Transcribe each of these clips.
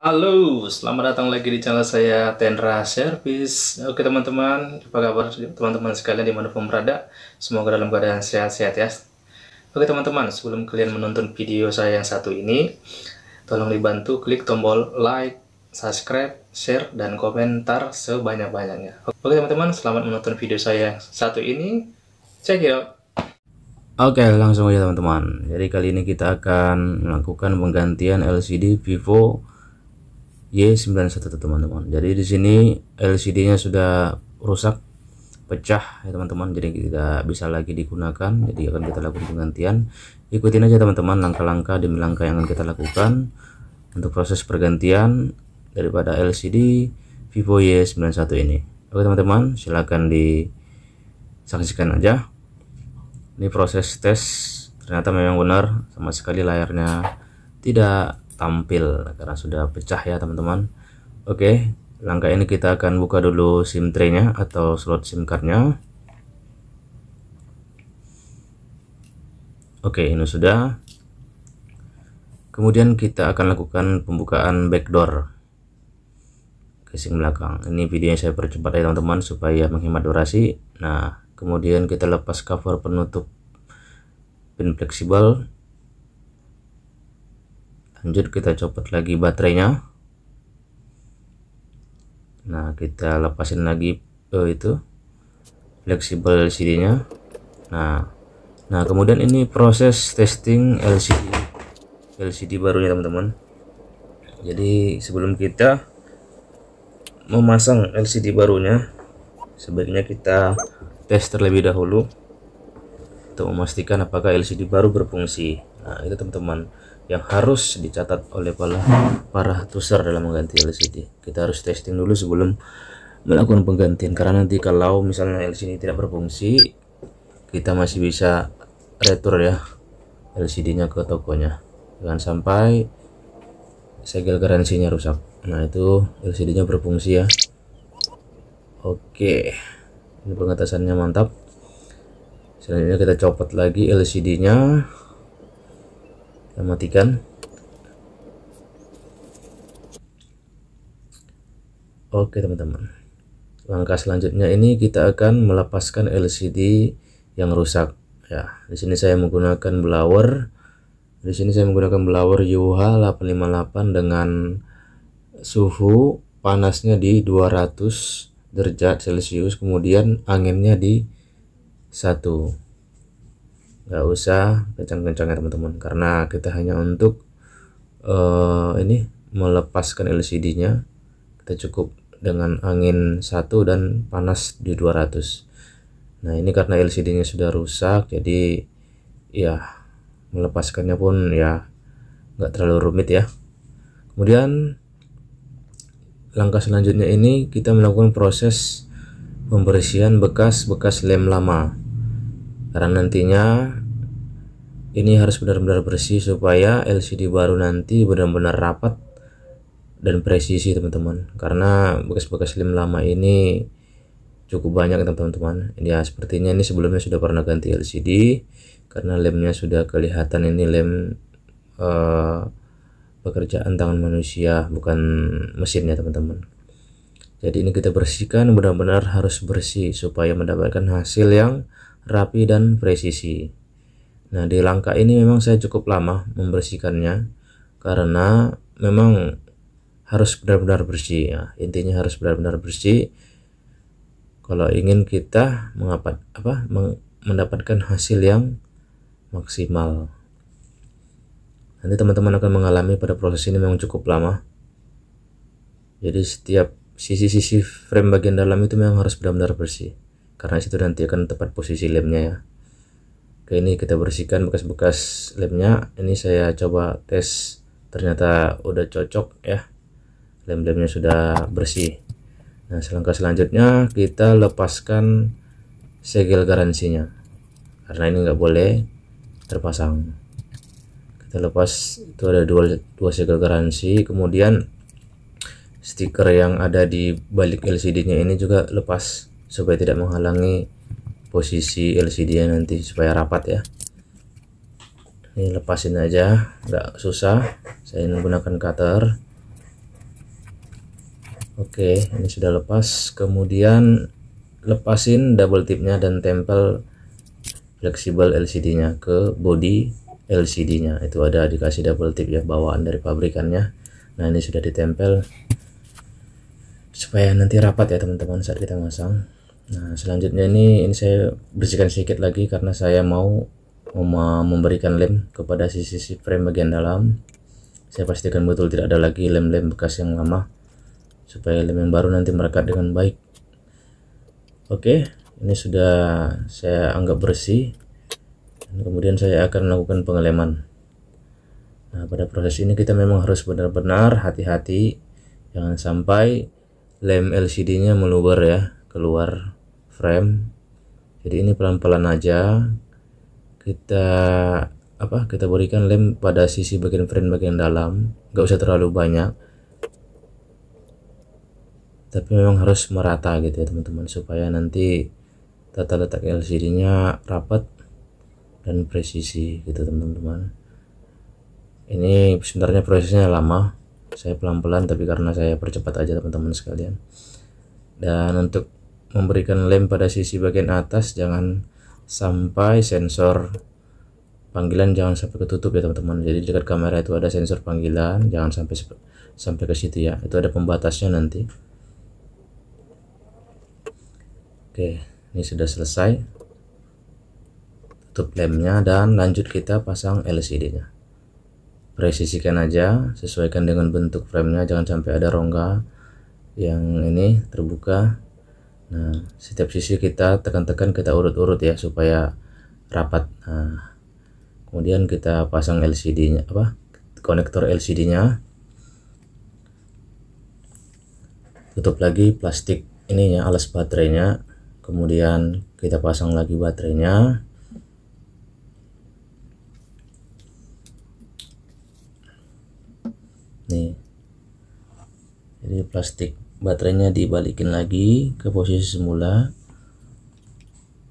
Halo, selamat datang lagi di channel saya Tendra Service. Oke teman-teman, apa kabar teman-teman sekalian di mana pun berada? Semoga dalam keadaan sehat-sehat ya. Oke teman-teman, sebelum kalian menonton video saya yang satu ini, tolong dibantu klik tombol like, subscribe, share, dan komentar sebanyak-banyaknya. Oke teman-teman, selamat menonton video saya yang satu ini. Check it out. Oke langsung aja teman-teman. Jadi kali ini kita akan melakukan penggantian LCD Vivo Y91 teman-teman. Jadi di sini LCD-nya sudah rusak, pecah ya teman-teman. Jadi tidak bisa lagi digunakan. Jadi akan kita lakukan penggantian. Ikutin aja teman-teman langkah-langkah demi langkah yang akan kita lakukan untuk proses pergantian daripada LCD Vivo Y91 ini. Oke teman-teman, silahkan disaksikan aja. Ini proses tes ternyata memang benar sama sekali layarnya tidak tampil karena sudah pecah ya teman-teman oke langkah ini kita akan buka dulu SIM tray nya atau slot SIM card nya oke ini sudah kemudian kita akan lakukan pembukaan backdoor casing belakang ini videonya saya percepat ya teman-teman supaya menghemat durasi nah kemudian kita lepas cover penutup pin fleksibel lanjut kita copot lagi baterainya nah kita lepasin lagi eh, itu fleksibel LCD nya nah nah kemudian ini proses testing LCD LCD barunya teman-teman jadi sebelum kita memasang LCD barunya sebaiknya kita tes terlebih dahulu untuk memastikan apakah LCD baru berfungsi nah itu teman-teman yang harus dicatat oleh para para user dalam mengganti LCD. Kita harus testing dulu sebelum melakukan penggantian karena nanti kalau misalnya LCD ini tidak berfungsi, kita masih bisa retur ya LCD-nya ke tokonya. Jangan sampai segel garansinya rusak. Nah, itu LCD-nya berfungsi ya. Oke. Ini pengetasannya mantap selanjutnya kita copot lagi LCD nya kita matikan oke teman-teman langkah selanjutnya ini kita akan melepaskan LCD yang rusak ya di sini saya menggunakan blower di sini saya menggunakan blower UH 858 dengan suhu panasnya di 200 derajat celcius kemudian anginnya di 1 nggak usah kencang-kencang ya teman-teman karena kita hanya untuk uh, ini melepaskan LCD-nya kita cukup dengan angin satu dan panas di 200 nah ini karena LCD-nya sudah rusak jadi ya melepaskannya pun ya nggak terlalu rumit ya kemudian langkah selanjutnya ini kita melakukan proses pembersihan bekas-bekas lem lama karena nantinya ini harus benar-benar bersih supaya LCD baru nanti benar-benar rapat dan presisi teman-teman karena bekas-bekas lem lama ini cukup banyak teman-teman ya sepertinya ini sebelumnya sudah pernah ganti LCD karena lemnya sudah kelihatan ini lem uh, pekerjaan tangan manusia bukan mesinnya teman-teman jadi ini kita bersihkan benar-benar harus bersih supaya mendapatkan hasil yang rapi dan presisi. Nah, di langkah ini memang saya cukup lama membersihkannya karena memang harus benar-benar bersih ya. Intinya harus benar-benar bersih kalau ingin kita mengapa apa mendapatkan hasil yang maksimal. Nanti teman-teman akan mengalami pada proses ini memang cukup lama. Jadi setiap sisi-sisi frame bagian dalam itu memang harus benar-benar bersih karena situ nanti akan tepat posisi lemnya ya oke ini kita bersihkan bekas-bekas lemnya ini saya coba tes ternyata udah cocok ya lem-lemnya sudah bersih nah selangkah selanjutnya kita lepaskan segel garansinya karena ini nggak boleh terpasang kita lepas itu ada dua, dua segel garansi kemudian stiker yang ada di balik LCD nya ini juga lepas supaya tidak menghalangi posisi LCD nya nanti supaya rapat ya ini lepasin aja nggak susah saya menggunakan cutter oke ini sudah lepas kemudian lepasin double tipnya dan tempel fleksibel LCD nya ke body LCD nya itu ada dikasih double tip ya bawaan dari pabrikannya nah ini sudah ditempel supaya nanti rapat ya teman-teman saat kita masang Nah, selanjutnya ini ini saya bersihkan sedikit lagi karena saya mau memberikan lem kepada sisi-sisi frame bagian dalam. Saya pastikan betul tidak ada lagi lem-lem bekas yang lama supaya lem yang baru nanti merekat dengan baik. Oke, ini sudah saya anggap bersih. Dan kemudian saya akan melakukan pengeleman. Nah, pada proses ini kita memang harus benar-benar hati-hati jangan sampai lem LCD-nya meluber ya, keluar frame jadi ini pelan-pelan aja kita apa kita berikan lem pada sisi bagian frame bagian dalam nggak usah terlalu banyak tapi memang harus merata gitu ya teman-teman supaya nanti tata letak LCD nya rapat dan presisi gitu teman-teman ini sebenarnya prosesnya lama saya pelan-pelan tapi karena saya percepat aja teman-teman sekalian dan untuk memberikan lem pada sisi bagian atas jangan sampai sensor panggilan jangan sampai ketutup ya teman-teman jadi dekat kamera itu ada sensor panggilan jangan sampai sampai ke situ ya itu ada pembatasnya nanti oke ini sudah selesai tutup lemnya dan lanjut kita pasang LCD nya presisikan aja sesuaikan dengan bentuk frame nya jangan sampai ada rongga yang ini terbuka Nah, setiap sisi kita tekan-tekan kita urut-urut ya supaya rapat. Nah, kemudian kita pasang LCD-nya apa? konektor LCD-nya. Tutup lagi plastik ininya alas baterainya. Kemudian kita pasang lagi baterainya. Nih. Jadi plastik baterainya dibalikin lagi ke posisi semula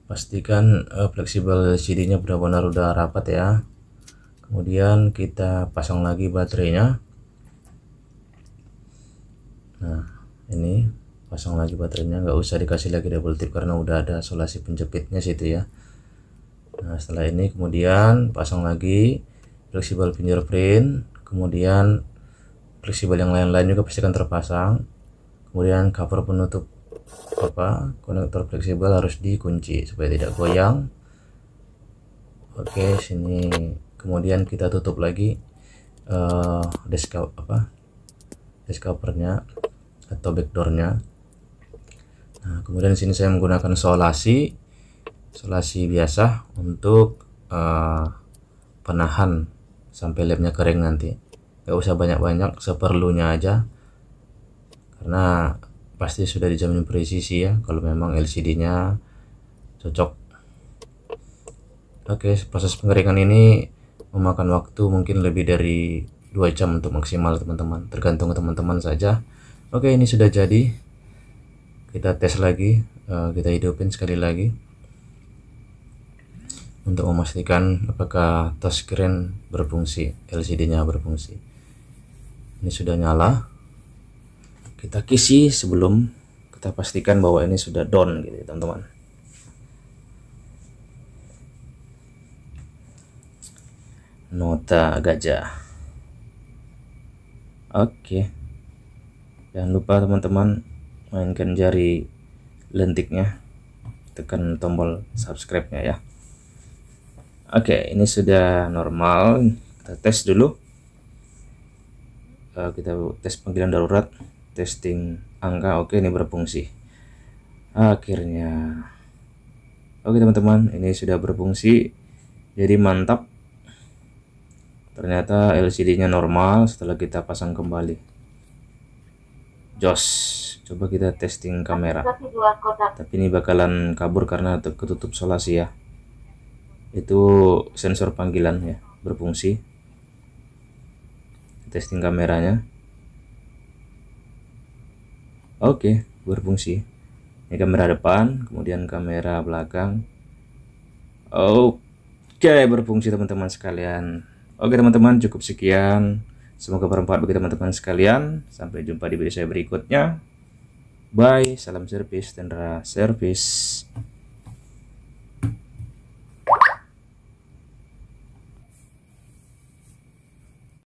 pastikan uh, fleksibel CD nya benar-benar udah rapat ya kemudian kita pasang lagi baterainya nah ini pasang lagi baterainya nggak usah dikasih lagi double tip karena udah ada solasi penjepitnya situ ya nah setelah ini kemudian pasang lagi fleksibel fingerprint kemudian fleksibel yang lain-lain juga pastikan terpasang kemudian cover penutup apa konektor fleksibel harus dikunci supaya tidak goyang oke sini kemudian kita tutup lagi uh, desk apa desk covernya atau backdoornya nah kemudian sini saya menggunakan solasi solasi biasa untuk uh, penahan sampai lemnya kering nanti nggak usah banyak-banyak seperlunya aja karena pasti sudah dijamin presisi ya kalau memang LCD-nya cocok oke proses pengeringan ini memakan waktu mungkin lebih dari dua jam untuk maksimal teman-teman tergantung teman-teman saja oke ini sudah jadi kita tes lagi eh, kita hidupin sekali lagi untuk memastikan apakah touchscreen berfungsi LCD-nya berfungsi ini sudah nyala kita kisi sebelum kita pastikan bahwa ini sudah down gitu ya, teman-teman nota gajah oke jangan lupa teman-teman mainkan jari lentiknya tekan tombol subscribe nya ya oke ini sudah normal kita tes dulu eh, kita tes panggilan darurat testing angka oke ini berfungsi akhirnya oke teman-teman ini sudah berfungsi jadi mantap ternyata LCD nya normal setelah kita pasang kembali jos coba kita testing kamera tapi ini bakalan kabur karena ketutup solasi ya itu sensor panggilan ya berfungsi testing kameranya Oke, berfungsi. Ini kamera depan, kemudian kamera belakang. Oke, berfungsi teman-teman sekalian. Oke teman-teman, cukup sekian. Semoga bermanfaat bagi teman-teman sekalian. Sampai jumpa di video saya berikutnya. Bye, salam service, tendra service.